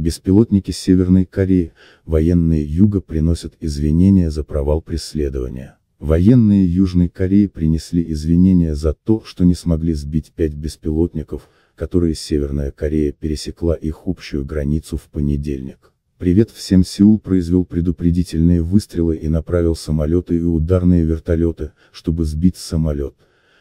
Беспилотники Северной Кореи, военные Юга приносят извинения за провал преследования. Военные Южной Кореи принесли извинения за то, что не смогли сбить пять беспилотников, которые Северная Корея пересекла их общую границу в понедельник. Привет всем Сеул произвел предупредительные выстрелы и направил самолеты и ударные вертолеты, чтобы сбить самолет,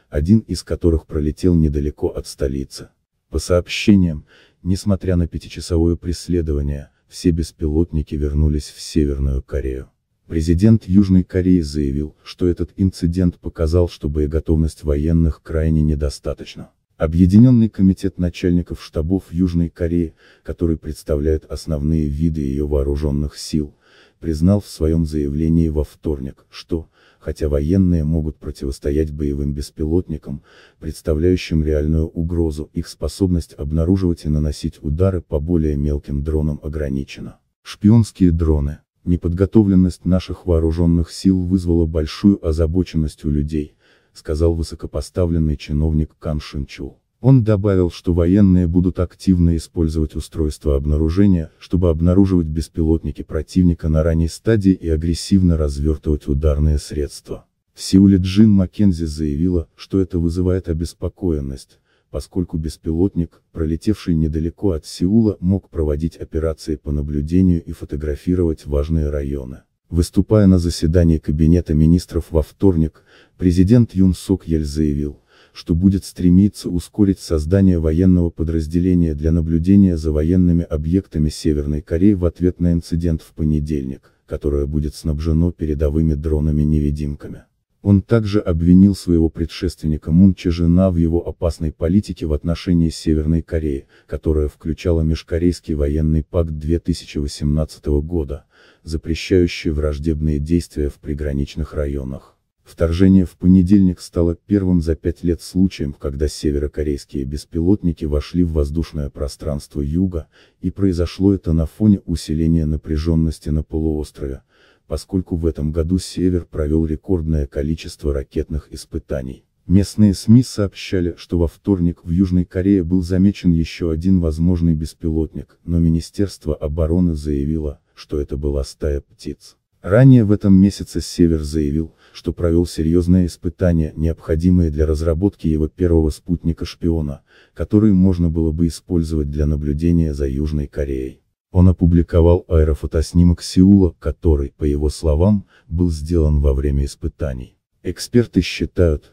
один из которых пролетел недалеко от столицы. По сообщениям, Несмотря на пятичасовое преследование, все беспилотники вернулись в Северную Корею. Президент Южной Кореи заявил, что этот инцидент показал, что боеготовность военных крайне недостаточна. Объединенный комитет начальников штабов Южной Кореи, который представляет основные виды ее вооруженных сил, признал в своем заявлении во вторник, что, хотя военные могут противостоять боевым беспилотникам, представляющим реальную угрозу, их способность обнаруживать и наносить удары по более мелким дронам ограничена. Шпионские дроны. Неподготовленность наших вооруженных сил вызвала большую озабоченность у людей, сказал высокопоставленный чиновник Кан Шинчул. Он добавил, что военные будут активно использовать устройства обнаружения, чтобы обнаруживать беспилотники противника на ранней стадии и агрессивно развертывать ударные средства. В Сеуле Джин Маккензи заявила, что это вызывает обеспокоенность, поскольку беспилотник, пролетевший недалеко от Сеула, мог проводить операции по наблюдению и фотографировать важные районы. Выступая на заседании Кабинета министров во вторник, президент Юн Сок Ель заявил, что будет стремиться ускорить создание военного подразделения для наблюдения за военными объектами Северной Кореи в ответ на инцидент в понедельник, которое будет снабжено передовыми дронами-невидимками. Он также обвинил своего предшественника Мун Чжина в его опасной политике в отношении Северной Кореи, которая включала Межкорейский военный пакт 2018 года, запрещающий враждебные действия в приграничных районах. Вторжение в понедельник стало первым за пять лет случаем, когда северокорейские беспилотники вошли в воздушное пространство юга, и произошло это на фоне усиления напряженности на полуострове, поскольку в этом году Север провел рекордное количество ракетных испытаний. Местные СМИ сообщали, что во вторник в Южной Корее был замечен еще один возможный беспилотник, но Министерство обороны заявило, что это была стая птиц. Ранее в этом месяце Север заявил, что провел серьезные испытания, необходимые для разработки его первого спутника-шпиона, который можно было бы использовать для наблюдения за Южной Кореей. Он опубликовал аэрофотоснимок Сеула, который, по его словам, был сделан во время испытаний. Эксперты считают,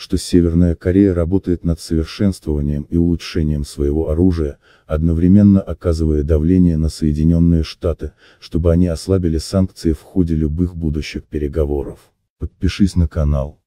что Северная Корея работает над совершенствованием и улучшением своего оружия, одновременно оказывая давление на Соединенные Штаты, чтобы они ослабили санкции в ходе любых будущих переговоров. Подпишись на канал.